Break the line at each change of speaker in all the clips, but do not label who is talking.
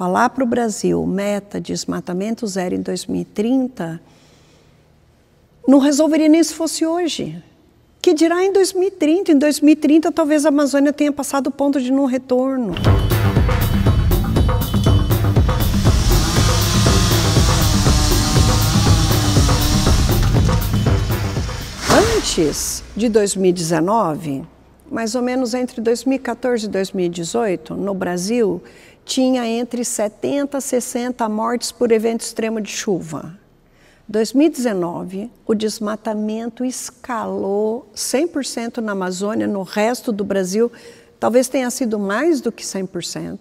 falar para o Brasil meta de desmatamento zero em 2030, não resolveria nem se fosse hoje. Que dirá em 2030? Em 2030, talvez a Amazônia tenha passado o ponto de não retorno. Antes de 2019, mais ou menos entre 2014 e 2018, no Brasil, tinha entre 70 e 60 mortes por evento extremo de chuva. 2019, o desmatamento escalou 100% na Amazônia, no resto do Brasil, talvez tenha sido mais do que 100%.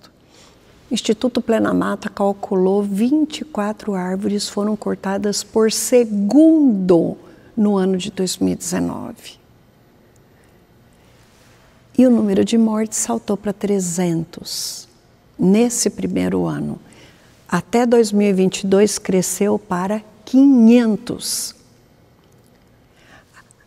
O Instituto Mata calculou 24 árvores foram cortadas por segundo no ano de 2019. E o número de mortes saltou para 300 nesse primeiro ano. Até 2022 cresceu para 500.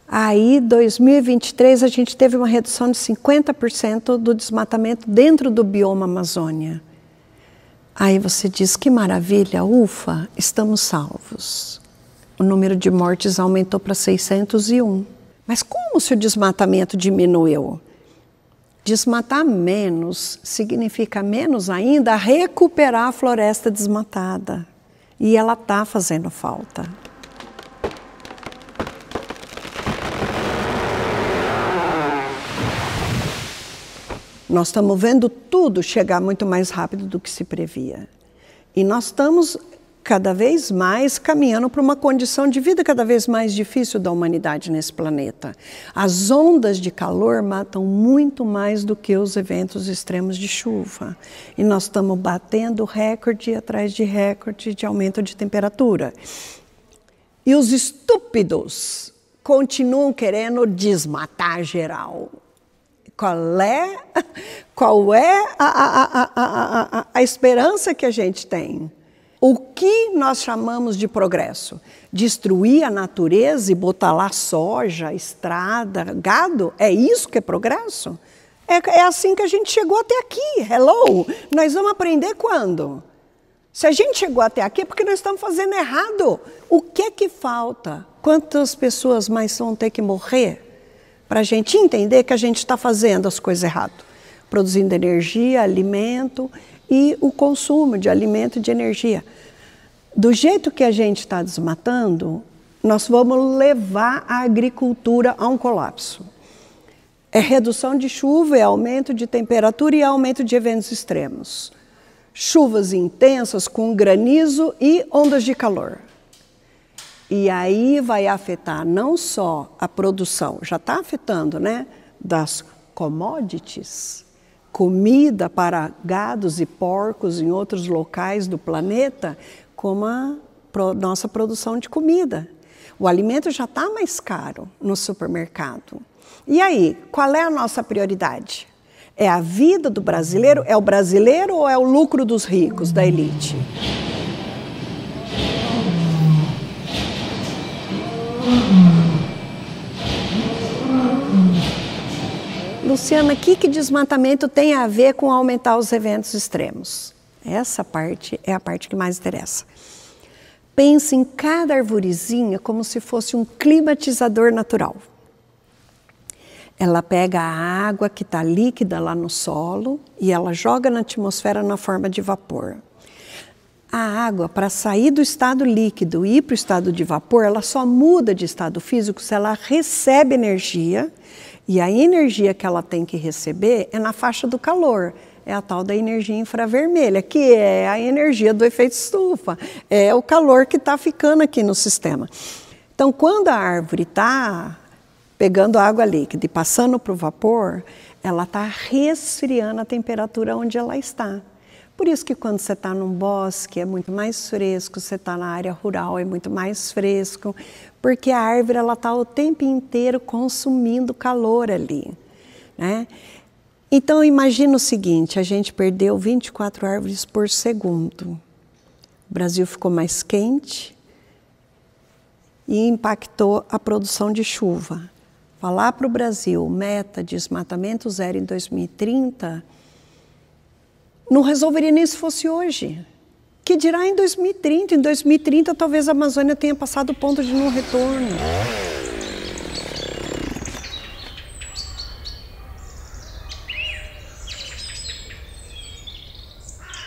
Aí, 2023, a gente teve uma redução de 50% do desmatamento dentro do bioma Amazônia. Aí você diz: que maravilha, ufa, estamos salvos. O número de mortes aumentou para 601. Mas como se o desmatamento diminuiu? Desmatar menos significa menos ainda recuperar a floresta desmatada. E ela está fazendo falta. Nós estamos vendo tudo chegar muito mais rápido do que se previa. E nós estamos cada vez mais caminhando para uma condição de vida cada vez mais difícil da humanidade nesse planeta. As ondas de calor matam muito mais do que os eventos extremos de chuva. E nós estamos batendo recorde atrás de recorde de aumento de temperatura. E os estúpidos continuam querendo desmatar geral qual é, qual é a, a, a, a, a, a esperança que a gente tem. O que nós chamamos de progresso? Destruir a natureza e botar lá soja, estrada, gado? É isso que é progresso? É, é assim que a gente chegou até aqui. Hello! Nós vamos aprender quando? Se a gente chegou até aqui é porque nós estamos fazendo errado. O que é que falta? Quantas pessoas mais vão ter que morrer para a gente entender que a gente está fazendo as coisas errado? Produzindo energia, alimento, e o consumo de alimento e de energia. Do jeito que a gente está desmatando, nós vamos levar a agricultura a um colapso. É redução de chuva, é aumento de temperatura e é aumento de eventos extremos. Chuvas intensas com granizo e ondas de calor. E aí vai afetar não só a produção, já está afetando, né? Das commodities, comida para gados e porcos em outros locais do planeta, como a nossa produção de comida. O alimento já está mais caro no supermercado. E aí, qual é a nossa prioridade? É a vida do brasileiro? É o brasileiro ou é o lucro dos ricos, da elite? Luciana, o que, que desmatamento tem a ver com aumentar os eventos extremos? Essa parte é a parte que mais interessa. Pense em cada arvorezinha como se fosse um climatizador natural. Ela pega a água que está líquida lá no solo e ela joga na atmosfera na forma de vapor a água para sair do estado líquido e ir para o estado de vapor, ela só muda de estado físico se ela recebe energia. E a energia que ela tem que receber é na faixa do calor. É a tal da energia infravermelha, que é a energia do efeito estufa, é o calor que está ficando aqui no sistema. Então, quando a árvore está pegando água líquida e passando para o vapor, ela está resfriando a temperatura onde ela está. Por isso que quando você está num bosque é muito mais fresco, você está na área rural é muito mais fresco, porque a árvore ela está o tempo inteiro consumindo calor ali, né? Então imagina o seguinte, a gente perdeu 24 árvores por segundo. O Brasil ficou mais quente e impactou a produção de chuva. Falar para o Brasil meta de desmatamento zero em 2030 não resolveria nem se fosse hoje. Que dirá em 2030? Em 2030, talvez a Amazônia tenha passado o ponto de não retorno.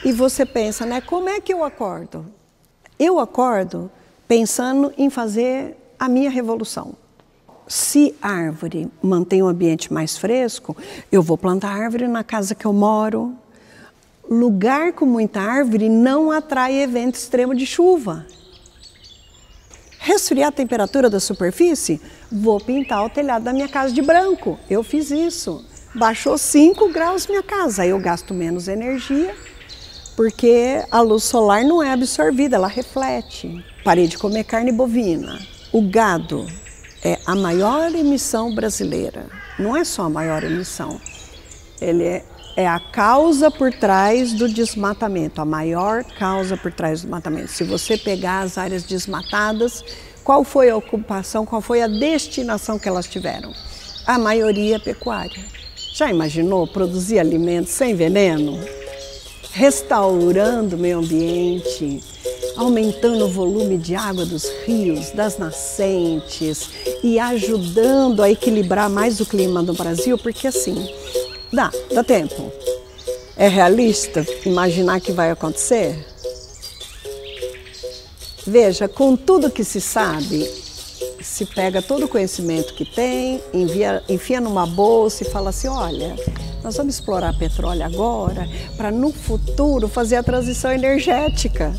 E você pensa, né? Como é que eu acordo? Eu acordo pensando em fazer a minha revolução. Se a árvore mantém o ambiente mais fresco, eu vou plantar árvore na casa que eu moro, lugar com muita árvore não atrai evento extremo de chuva. Resfriar a temperatura da superfície? Vou pintar o telhado da minha casa de branco. Eu fiz isso. Baixou 5 graus minha casa. Aí eu gasto menos energia, porque a luz solar não é absorvida, ela reflete. Parei de comer carne bovina. O gado é a maior emissão brasileira. Não é só a maior emissão. Ele é é a causa por trás do desmatamento, a maior causa por trás do desmatamento. Se você pegar as áreas desmatadas, qual foi a ocupação, qual foi a destinação que elas tiveram? A maioria é pecuária. Já imaginou produzir alimentos sem veneno? Restaurando o meio ambiente, aumentando o volume de água dos rios, das nascentes e ajudando a equilibrar mais o clima no Brasil, porque assim, Dá, dá tempo. É realista imaginar que vai acontecer? Veja, com tudo que se sabe, se pega todo o conhecimento que tem, envia, enfia numa bolsa e fala assim: olha, nós vamos explorar petróleo agora para no futuro fazer a transição energética.